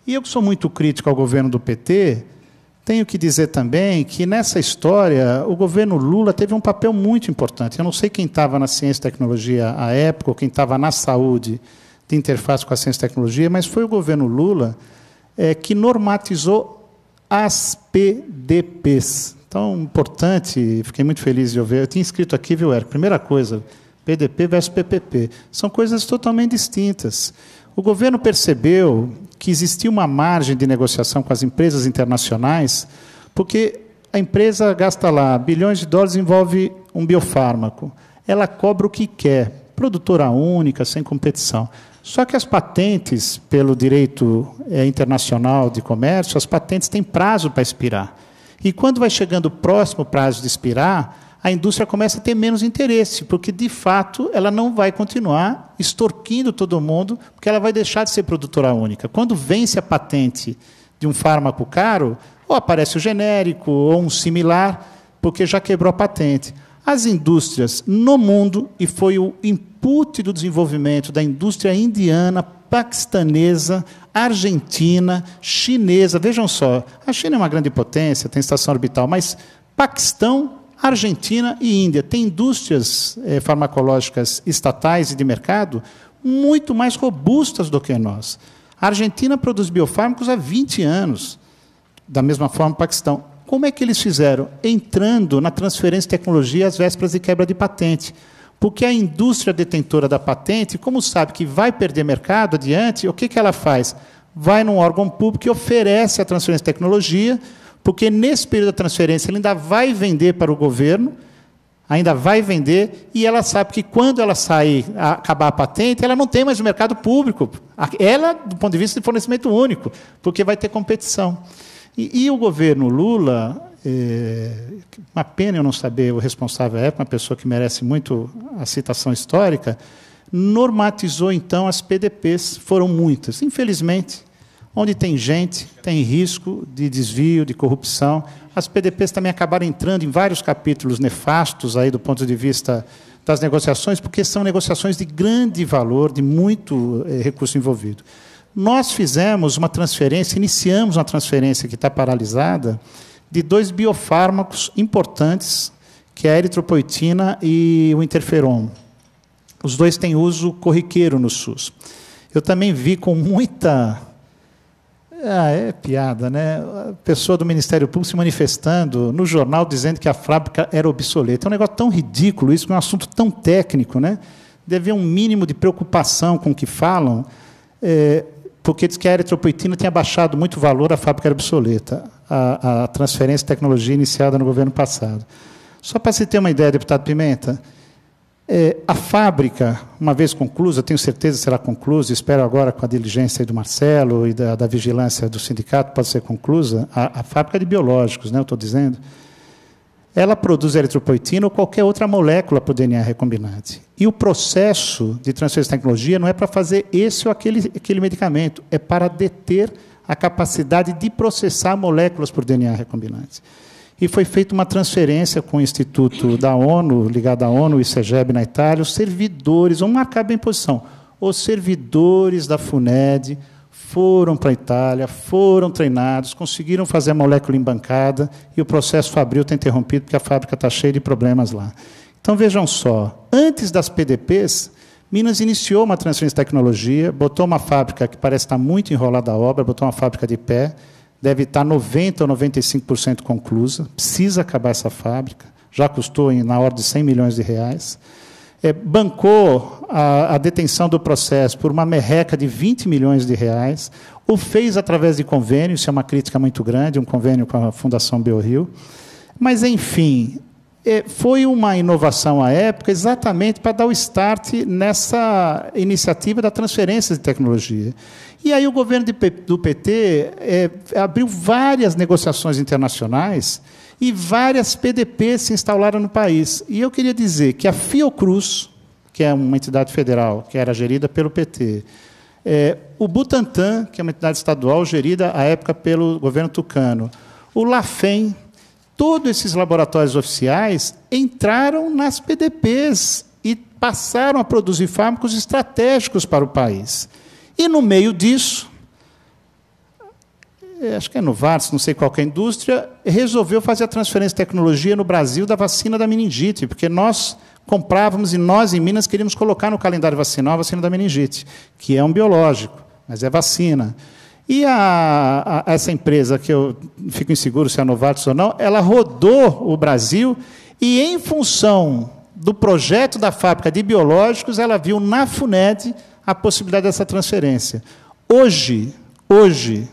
E eu que sou muito crítico ao governo do PT, tenho que dizer também que nessa história o governo Lula teve um papel muito importante. Eu não sei quem estava na ciência e tecnologia à época, ou quem estava na saúde de interface com a ciência e tecnologia, mas foi o governo Lula é, que normatizou as PDPs, então, importante, fiquei muito feliz de ouvir. Eu tinha escrito aqui, viu, Eric? Primeira coisa, PDP versus PPP. São coisas totalmente distintas. O governo percebeu que existia uma margem de negociação com as empresas internacionais, porque a empresa gasta lá bilhões de dólares e envolve um biofármaco. Ela cobra o que quer, produtora única, sem competição. Só que as patentes, pelo direito eh, internacional de comércio, as patentes têm prazo para expirar. E quando vai chegando próximo o prazo de expirar, a indústria começa a ter menos interesse, porque de fato ela não vai continuar extorquindo todo mundo, porque ela vai deixar de ser produtora única. Quando vence a patente de um fármaco caro, ou aparece o genérico ou um similar, porque já quebrou a patente. As indústrias no mundo, e foi o input do desenvolvimento da indústria indiana, paquistanesa, Argentina, chinesa. Vejam só, a China é uma grande potência, tem estação orbital, mas Paquistão, Argentina e Índia têm indústrias eh, farmacológicas estatais e de mercado muito mais robustas do que nós. A Argentina produz biofármacos há 20 anos, da mesma forma o Paquistão. Como é que eles fizeram? Entrando na transferência de tecnologia às vésperas de quebra de patente. Porque a indústria detentora da patente, como sabe que vai perder mercado adiante, o que, que ela faz? Vai num órgão público e oferece a transferência de tecnologia, porque nesse período da transferência ela ainda vai vender para o governo, ainda vai vender, e ela sabe que quando ela sair, acabar a patente, ela não tem mais o mercado público. Ela, do ponto de vista de fornecimento único, porque vai ter competição. E, e o governo Lula, e, é, uma pena eu não saber o responsável é, época, uma pessoa que merece muito a citação histórica, normatizou então as PDPs, foram muitas. Infelizmente, onde tem gente, tem risco de desvio, de corrupção. As PDPs também acabaram entrando em vários capítulos nefastos aí do ponto de vista das negociações, porque são negociações de grande valor, de muito eh, recurso envolvido. Nós fizemos uma transferência, iniciamos uma transferência que está paralisada, de dois biofármacos importantes, que é a eritropoetina e o interferon. Os dois têm uso corriqueiro no SUS. Eu também vi com muita. Ah, é piada, né? A pessoa do Ministério Público se manifestando no jornal dizendo que a fábrica era obsoleta. É um negócio tão ridículo isso, é um assunto tão técnico, né? Deve haver um mínimo de preocupação com o que falam. É, porque diz que a eritropoetina tinha baixado muito valor, a fábrica era obsoleta, a, a transferência de tecnologia iniciada no governo passado. Só para se ter uma ideia, deputado Pimenta, é, a fábrica, uma vez conclusa, tenho certeza será conclusa, espero agora com a diligência do Marcelo e da, da vigilância do sindicato, pode ser conclusa, a, a fábrica de biológicos, né, eu estou dizendo, ela produz eritropoetina ou qualquer outra molécula para o DNA recombinante. E o processo de transferência de tecnologia não é para fazer esse ou aquele, aquele medicamento, é para deter a capacidade de processar moléculas por DNA recombinante. E foi feita uma transferência com o Instituto da ONU, ligado à ONU, o ICEGEB na Itália, os servidores, vamos marcar bem posição, os servidores da FUNED foram para a Itália, foram treinados, conseguiram fazer a molécula em bancada e o processo fabril está interrompido porque a fábrica está cheia de problemas lá. Então vejam só, antes das PDPs, Minas iniciou uma transferência de tecnologia, botou uma fábrica que parece estar muito enrolada a obra, botou uma fábrica de pé, deve estar 90% ou 95% conclusa, precisa acabar essa fábrica, já custou na ordem de 100 milhões de reais. É, bancou a, a, detenção do processo por uma merreca de 20 milhões de reais, o fez através de convênio, isso é uma crítica muito grande, um convênio com a Fundação Biorrio. Mas, enfim, é, foi uma inovação à época exatamente para dar o start nessa iniciativa da transferência de tecnologia. E aí o governo do PT é, abriu várias negociações internacionais e várias PDPs se instalaram no país. E eu queria dizer que a Fiocruz, que é uma entidade federal que era gerida pelo PT, é, o Butantan, que é uma entidade estadual gerida à época pelo governo tucano, o LAFEM, todos esses laboratórios oficiais entraram nas PDPs e passaram a produzir fármacos estratégicos para o país. E no meio disso, eh, acho que é no VARS, não sei qual é a indústria, resolveu fazer a transferência de tecnologia no Brasil da vacina da meningite, porque nós comprávamos e nós em Minas queríamos colocar no calendário vacinal a vacina da meningite, que é um biológico, mas é vacina. E a, a, essa empresa, que eu fico inseguro se é a Novartis ou não, ela rodou o Brasil e, em função do projeto da fábrica de biológicos, ela viu na FUNED a possibilidade dessa transferência. Hoje, hoje,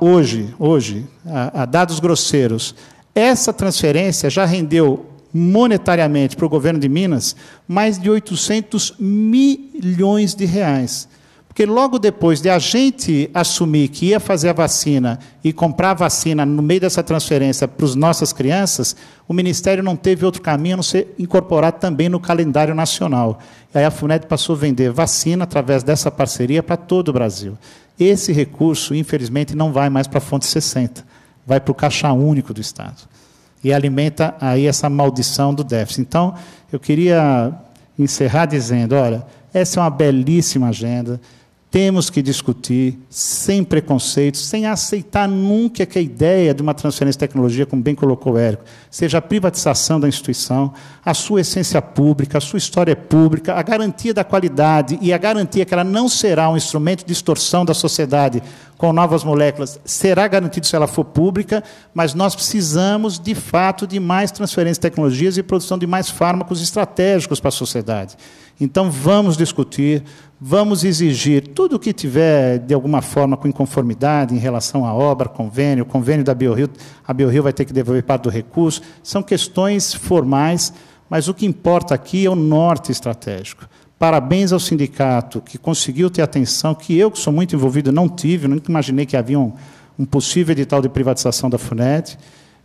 hoje, hoje, a, a dados grosseiros, essa transferência já rendeu monetariamente para o governo de Minas mais de 800 milhões de reais. Porque logo depois de a gente assumir que ia fazer a vacina e comprar a vacina no meio dessa transferência para as nossas crianças, o Ministério não teve outro caminho a não ser incorporar também no calendário nacional. E aí a FUNED passou a vender vacina através dessa parceria para todo o Brasil. Esse recurso, infelizmente, não vai mais para a fonte 60, vai para o caixa único do Estado. E alimenta aí essa maldição do déficit. Então, eu queria encerrar dizendo, olha, essa é uma belíssima agenda. Temos que discutir sem preconceitos, sem aceitar nunca que a ideia de uma transferência de tecnologia, como bem colocou o Érico, seja a privatização da instituição, a sua essência pública, a sua história pública, a garantia da qualidade e a garantia que ela não será um instrumento de extorsão da sociedade com novas moléculas, será garantido se ela for pública, mas nós precisamos, de fato, de mais transferência de tecnologias e produção de mais fármacos estratégicos para a sociedade. Então, vamos discutir, vamos exigir tudo que tiver de alguma forma com inconformidade em relação à obra, convênio, convênio da Biorio, a Biorio vai ter que devolver parte do recurso, são questões formais, mas o que importa aqui é o norte estratégico. Parabéns ao sindicato que conseguiu ter atenção que eu, que sou muito envolvido, não tive, nunca imaginei que havia um, um possível edital de privatização da FUNED.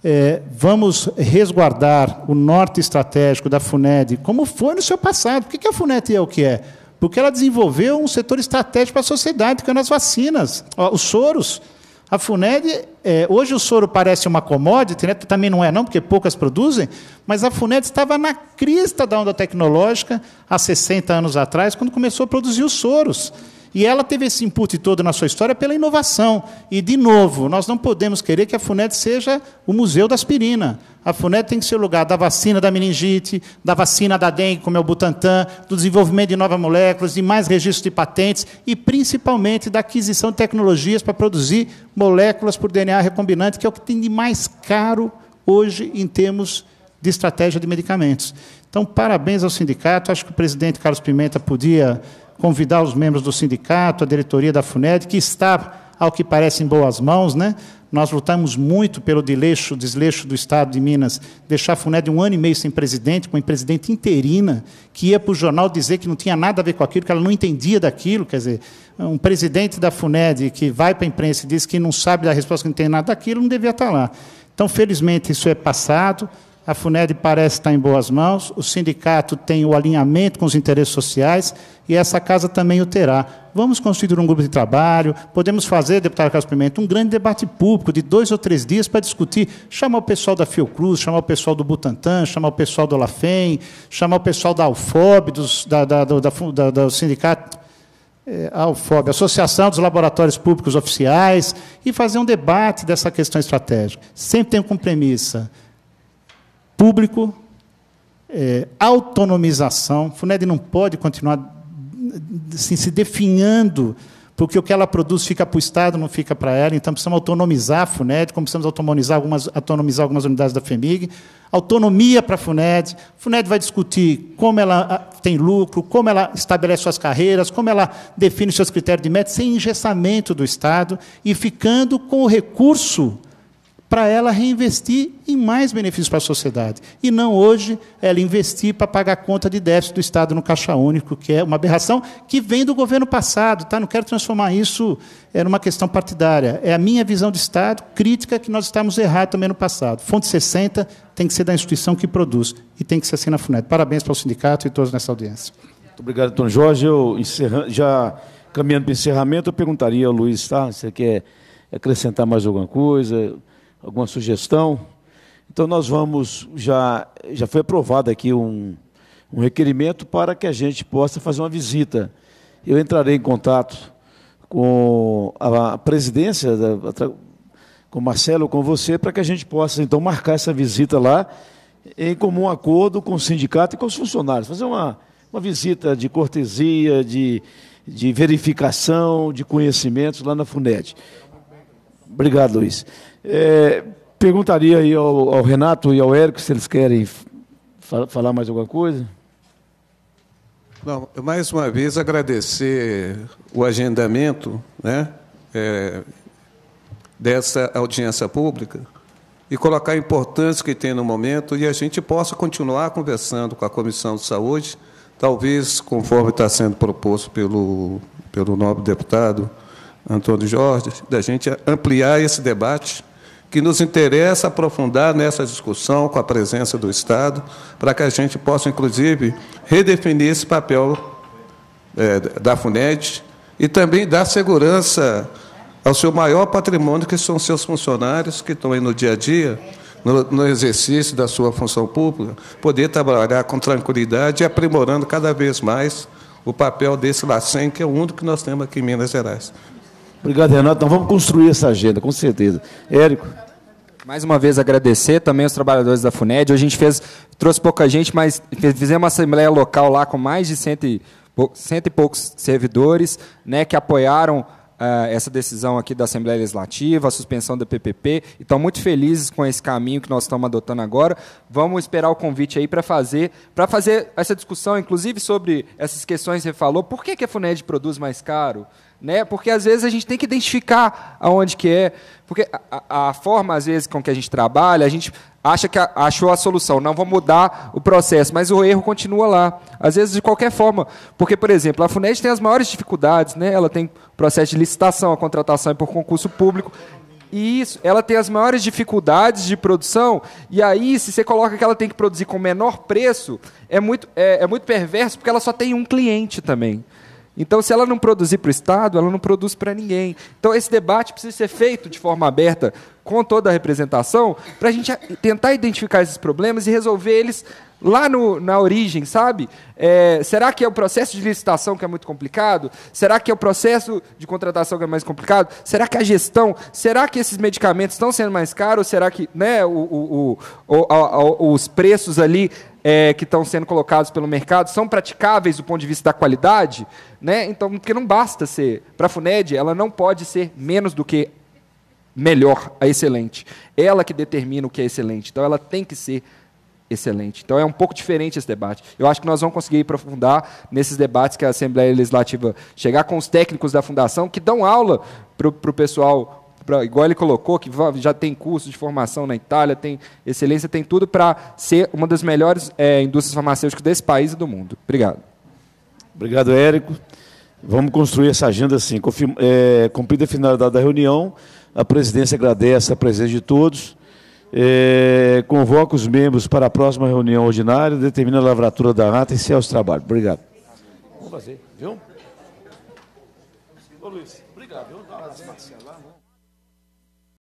É, vamos resguardar o norte estratégico da FUNED, como foi no seu passado. O que a FUNED é o que é? Porque ela desenvolveu um setor estratégico para a sociedade, que é as vacinas, os soros. A FUNED, é, hoje o soro parece uma commodity, né? também não é não, porque poucas produzem, mas a FUNED estava na crista da onda tecnológica há 60 anos atrás, quando começou a produzir os soros. E ela teve esse input todo na sua história pela inovação. E, de novo, nós não podemos querer que a FUNED seja o museu da aspirina. A FUNED tem que ser o lugar da vacina da meningite, da vacina da dengue, como é o Butantan, do desenvolvimento de novas moléculas, de mais registros de patentes e, principalmente, da aquisição de tecnologias para produzir moléculas por DNA recombinante, que é o que tem de mais caro hoje em termos de estratégia de medicamentos. Então, parabéns ao sindicato. Acho que o presidente Carlos Pimenta podia convidar os membros do sindicato, a diretoria da FUNED, que está, ao que parece, em boas mãos. Né? Nós lutamos muito pelo deleixo, desleixo do Estado de Minas, deixar a FUNED um ano e meio sem presidente, com uma presidente interina, que ia para o jornal dizer que não tinha nada a ver com aquilo, que ela não entendia daquilo. Quer dizer, um presidente da FUNED que vai para a imprensa e diz que não sabe da resposta, que não tem nada daquilo, não devia estar tá lá. Então, felizmente, isso é passado. A FUNED parece estar em boas mãos, o sindicato tem o alinhamento com os interesses sociais e essa casa também o terá. Vamos constituir um grupo de trabalho, podemos fazer, deputado Carlos Pimenta, um grande debate público de dois ou três dias para discutir, chamar o pessoal da Fiocruz, chamar o pessoal do Butantan, chamar o pessoal do Lafem, chamar o pessoal da Alfob, dos, da, da, da, do sindicato é, Associação dos Laboratórios Públicos Oficiais, e fazer um debate dessa questão estratégica. Sempre tem com premissa público, é, autonomização. FUNED não pode continuar assim, se definhando, porque o que ela produz fica para o Estado, não fica para ela. Então, precisamos autonomizar a FUNED, como precisamos autonomizar algumas, autonomizar algumas unidades da FEMIG. Autonomia para a FUNED. A FUNED vai discutir como ela ah, tem lucro, como ela estabelece suas carreiras, como ela define seus critérios de meta, sem engessamento do Estado e ficando com o recurso para ela reinvestir em mais benefícios para a sociedade. E não hoje ela investir para pagar a conta de déficit do Estado no Caixa Único, que é uma aberração que vem do governo passado. Tá? Não quero transformar isso em numa questão partidária. É a minha visão de Estado, crítica, que nós estamos errados também no passado. Fonte 60 tem que ser da instituição que produz e tem que ser assim na FUNED. Parabéns para o sindicato e todos nessa audiência. Muito obrigado, Tom Jorge. Eu encerra... já caminhando para o encerramento, eu perguntaria ao Luiz, tá? você quer acrescentar mais alguma coisa? alguma sugestão? Então nós vamos, já, já foi aprovado aqui um, um requerimento para que a gente possa fazer uma visita. Eu entrarei em contato com a presidência, com com Marcelo, com você, para que a gente possa então marcar essa visita lá em comum acordo com o sindicato e com os funcionários. Fazer uma, uma visita de cortesia, de, de verificação, de conhecimentos lá na FUNED. Obrigado, Luiz. É, perguntaria aí ao, ao, Renato e ao Érico se eles querem fa falar mais alguma coisa. Não, mais uma vez agradecer o agendamento né, é, dessa audiência pública e colocar a importância que tem no momento e a gente possa continuar conversando com a Comissão de Saúde, talvez conforme está sendo proposto pelo, pelo nobre deputado Antônio Jorge, da gente ampliar esse debate que nos interessa aprofundar nessa discussão com a presença do Estado, para que a gente possa, inclusive, redefinir esse papel é, da FUNED e também dar segurança ao seu maior patrimônio, que são seus funcionários, que estão aí no dia a dia, no, no exercício da sua função pública, poder trabalhar com tranquilidade e aprimorando cada vez mais o papel desse LACEN, que é o único que nós temos aqui em Minas Gerais. Obrigado, Renato. Então vamos construir essa agenda, com certeza. Érico. Mais uma vez agradecer também os trabalhadores da FUNED. Hoje a gente fez, trouxe pouca gente, mas fizemos uma assembleia local lá com mais de cento e, cento e poucos servidores né, que apoiaram eh, essa decisão aqui da Assembleia Legislativa, a suspensão da PPP, estão muito felizes com esse caminho que nós estamos adotando agora. Vamos esperar o convite aí para fazer, para fazer essa discussão, inclusive sobre essas questões que você falou. Por que, que a Funed produz mais caro? né? Porque às vezes a gente tem que identificar aonde que é, porque a, a forma às vezes com que a gente trabalha, a gente acha que a, achou a solução, não vou mudar o processo, mas o erro continua lá. Às vezes de qualquer forma, porque por exemplo, a Funest tem as maiores dificuldades, né? Ela tem processo de licitação, a contratação é por concurso público. E isso, ela tem as maiores dificuldades de produção, e aí, se você coloca que ela tem que produzir com menor preço, é muito, é, é muito perverso, porque ela só tem um cliente também. Então, se ela não produzir para o Estado, ela não produz para ninguém. Então, esse debate precisa ser feito de forma aberta, com toda a representação, para a gente tentar identificar esses problemas e resolver eles lá no, na origem, sabe? É, será que é o processo de licitação que é muito complicado? Será que é o processo de contratação que é mais complicado? Será que a gestão? Será que esses medicamentos estão sendo mais caros? Será que né, o, o, o, os preços ali é, que estão sendo colocados pelo mercado são praticáveis do ponto de vista da qualidade, né? Então, porque não basta ser. Para a FUNED, ela não pode ser menos do que melhor, a excelente. Ela que determina o que é excelente. Então, ela tem que ser excelente. Então é um pouco diferente esse debate. Eu acho que nós vamos conseguir aprofundar nesses debates que a Assembleia Legislativa chegar com os técnicos da Fundação que dão aula para o pessoal pra, igual ele colocou, que já tem curso de formação na Itália, tem excelência, tem tudo para ser uma das melhores é, indústrias farmacêuticas desse país e do mundo. Obrigado. Obrigado, Érico. Vamos construir essa agenda assim. é, cumprida a finalidade da reunião, a presidência agradece a presença de todos. É, convoca os membros para a próxima reunião ordinária, determina a lavratura da ata e encerra os trabalhos. Obrigado. Vamos fazer, viu? Ô, Luiz, obrigado, viu?